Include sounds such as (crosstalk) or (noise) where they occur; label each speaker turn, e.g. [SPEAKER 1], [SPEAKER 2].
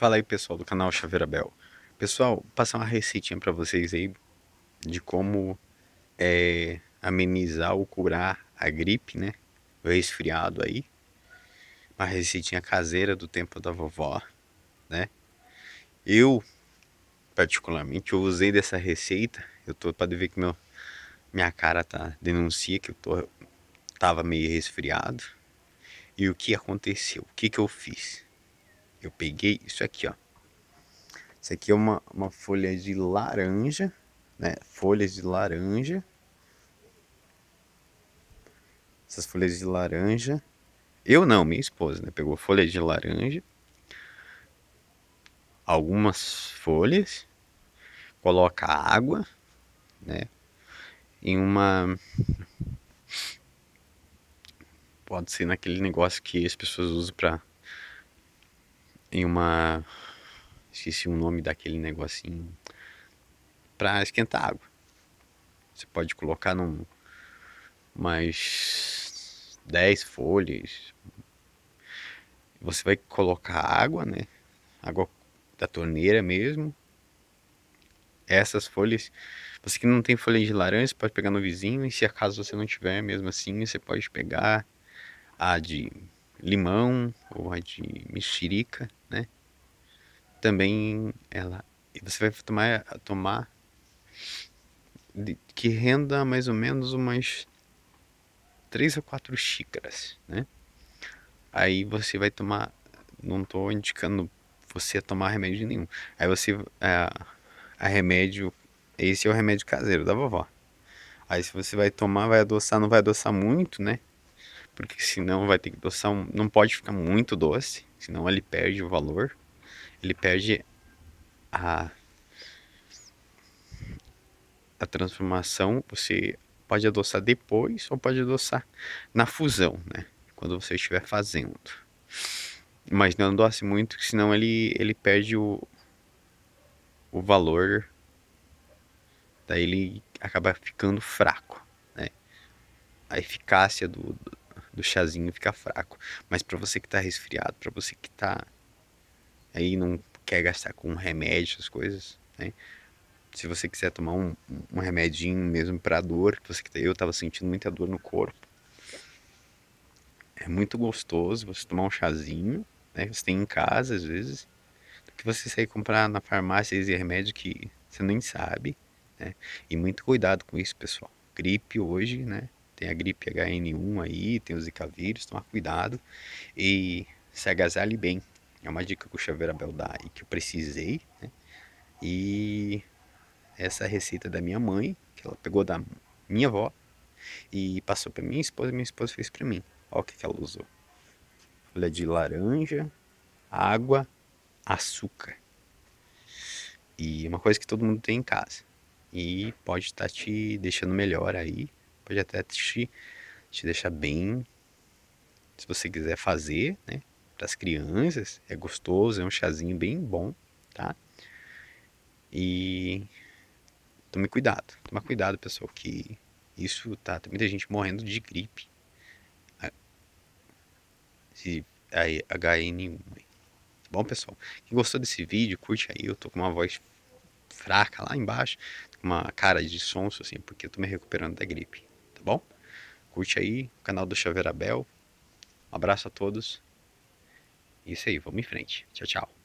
[SPEAKER 1] Fala aí, pessoal do canal Chaveira Bel. Pessoal, passar uma receitinha para vocês aí de como é, amenizar ou curar a gripe, né? O resfriado aí. Uma receitinha caseira do tempo da vovó, né? Eu, particularmente, eu usei dessa receita. Eu tô para ver que meu, minha cara tá denuncia que eu tô, tava meio resfriado. E o que aconteceu? O que que eu fiz? eu peguei isso aqui, ó. Isso aqui é uma, uma folha de laranja, né? Folhas de laranja. Essas folhas de laranja. Eu não, minha esposa, né? Pegou folhas de laranja. Algumas folhas. Coloca água, né? Em uma... (laughs) Pode ser naquele negócio que as pessoas usam para em uma. Esqueci o nome daquele negocinho. Pra esquentar água. Você pode colocar num. Umas 10 folhas. Você vai colocar água, né? Água da torneira mesmo. Essas folhas. Você que não tem folha de laranja, pode pegar no vizinho. E se acaso você não tiver mesmo assim, você pode pegar a de limão ou a de mexerica, né? Também ela você vai tomar tomar de, que renda mais ou menos umas três a quatro xícaras, né? Aí você vai tomar, não estou indicando você tomar remédio nenhum. Aí você a, é, a remédio, esse é o remédio caseiro da vovó. Aí se você vai tomar, vai adoçar, não vai adoçar muito, né? porque senão vai ter que adoçar, um, não pode ficar muito doce, senão ele perde o valor, ele perde a, a transformação, você pode adoçar depois ou pode adoçar na fusão, né? Quando você estiver fazendo. Mas não adoce muito, senão ele, ele perde o, o valor, daí ele acaba ficando fraco, né? A eficácia do do chazinho fica fraco. Mas para você que tá resfriado, para você que tá aí não quer gastar com remédio, essas coisas, né? Se você quiser tomar um, um remedinho mesmo para dor, você que tá, eu tava sentindo muita dor no corpo. É muito gostoso você tomar um chazinho, né? Você tem em casa às vezes, do que você sair comprar na farmácia esse remédio que você nem sabe, né? E muito cuidado com isso, pessoal. Gripe hoje, né? tem a gripe HN1 aí, tem o Zika vírus, tomar cuidado e se agasalhe bem. É uma dica que o Xavier Abel dá e que eu precisei, né? E essa é receita da minha mãe, que ela pegou da minha avó e passou para minha esposa, minha esposa fez para mim. Olha o que, que ela usou. Folha é de laranja, água, açúcar. E é uma coisa que todo mundo tem em casa. E pode estar tá te deixando melhor aí pode até te, te deixar bem. Se você quiser fazer, né? Para as crianças, é gostoso, é um chazinho bem bom, tá? E tome cuidado, toma cuidado, pessoal, que isso tá. Tem muita gente morrendo de gripe. de HN1. Tá bom, pessoal? Quem gostou desse vídeo, curte aí. Eu tô com uma voz fraca lá embaixo, com uma cara de sonso, assim, porque eu tô me recuperando da gripe tá bom? Curte aí o canal do Chaveira Um abraço a todos. É isso aí, vamos em frente. Tchau, tchau.